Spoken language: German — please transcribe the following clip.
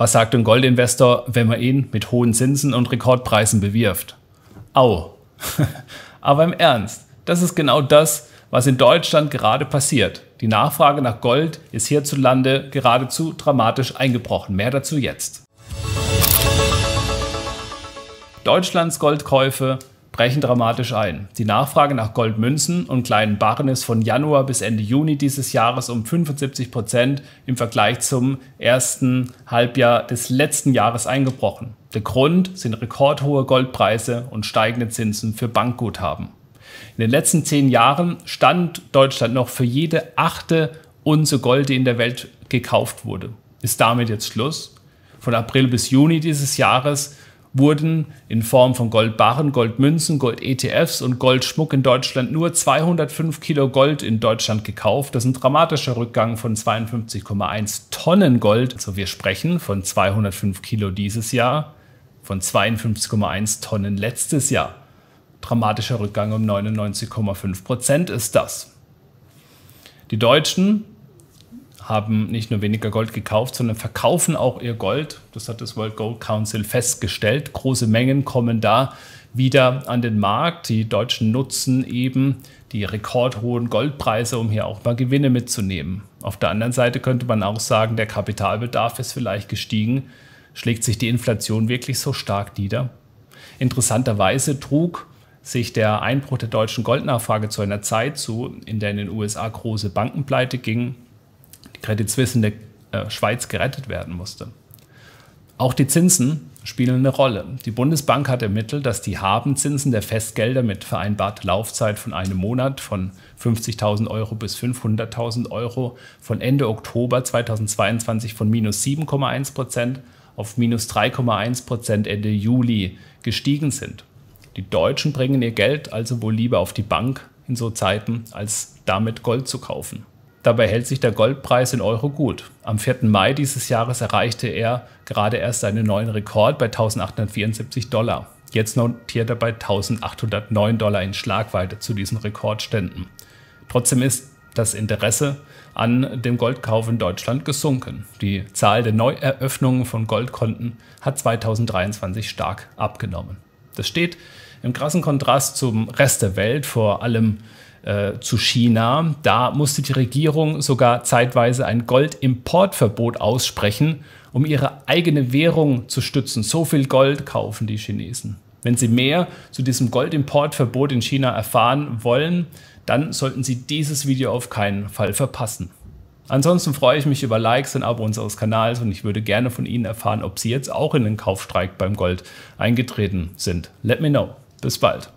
Was sagt ein Goldinvestor, wenn man ihn mit hohen Zinsen und Rekordpreisen bewirft? Au. Aber im Ernst, das ist genau das, was in Deutschland gerade passiert. Die Nachfrage nach Gold ist hierzulande geradezu dramatisch eingebrochen. Mehr dazu jetzt. Deutschlands Goldkäufe brechen dramatisch ein. Die Nachfrage nach Goldmünzen und kleinen Barren ist von Januar bis Ende Juni dieses Jahres um 75 Prozent im Vergleich zum ersten Halbjahr des letzten Jahres eingebrochen. Der Grund sind rekordhohe Goldpreise und steigende Zinsen für Bankguthaben. In den letzten zehn Jahren stand Deutschland noch für jede achte Unze Gold, die in der Welt gekauft wurde. Ist damit jetzt Schluss? Von April bis Juni dieses Jahres wurden in Form von Goldbarren, Goldmünzen, Gold-ETFs und Goldschmuck in Deutschland nur 205 Kilo Gold in Deutschland gekauft. Das ist ein dramatischer Rückgang von 52,1 Tonnen Gold. Also wir sprechen von 205 Kilo dieses Jahr, von 52,1 Tonnen letztes Jahr. Dramatischer Rückgang um 99,5 Prozent ist das. Die Deutschen haben nicht nur weniger Gold gekauft, sondern verkaufen auch ihr Gold. Das hat das World Gold Council festgestellt. Große Mengen kommen da wieder an den Markt. Die Deutschen nutzen eben die rekordhohen Goldpreise, um hier auch mal Gewinne mitzunehmen. Auf der anderen Seite könnte man auch sagen, der Kapitalbedarf ist vielleicht gestiegen. Schlägt sich die Inflation wirklich so stark nieder? Interessanterweise trug sich der Einbruch der deutschen Goldnachfrage zu einer Zeit zu, in der in den USA große Banken pleite gingen Credit Suisse in der äh, Schweiz gerettet werden musste. Auch die Zinsen spielen eine Rolle. Die Bundesbank hat ermittelt, dass die Habenzinsen der Festgelder mit vereinbarter Laufzeit von einem Monat von 50.000 Euro bis 500.000 Euro von Ende Oktober 2022 von minus 7,1 Prozent auf minus 3,1 Prozent Ende Juli gestiegen sind. Die Deutschen bringen ihr Geld also wohl lieber auf die Bank in so Zeiten, als damit Gold zu kaufen. Dabei hält sich der Goldpreis in Euro gut. Am 4. Mai dieses Jahres erreichte er gerade erst einen neuen Rekord bei 1874 Dollar. Jetzt notiert er bei 1809 Dollar in Schlagweite zu diesen Rekordständen. Trotzdem ist das Interesse an dem Goldkauf in Deutschland gesunken. Die Zahl der Neueröffnungen von Goldkonten hat 2023 stark abgenommen. Das steht im krassen Kontrast zum Rest der Welt, vor allem äh, zu China. Da musste die Regierung sogar zeitweise ein Goldimportverbot aussprechen, um ihre eigene Währung zu stützen. So viel Gold kaufen die Chinesen. Wenn Sie mehr zu diesem Goldimportverbot in China erfahren wollen, dann sollten Sie dieses Video auf keinen Fall verpassen. Ansonsten freue ich mich über Likes und Abo unseres Kanals und ich würde gerne von Ihnen erfahren, ob Sie jetzt auch in den Kaufstreik beim Gold eingetreten sind. Let me know. Bis bald.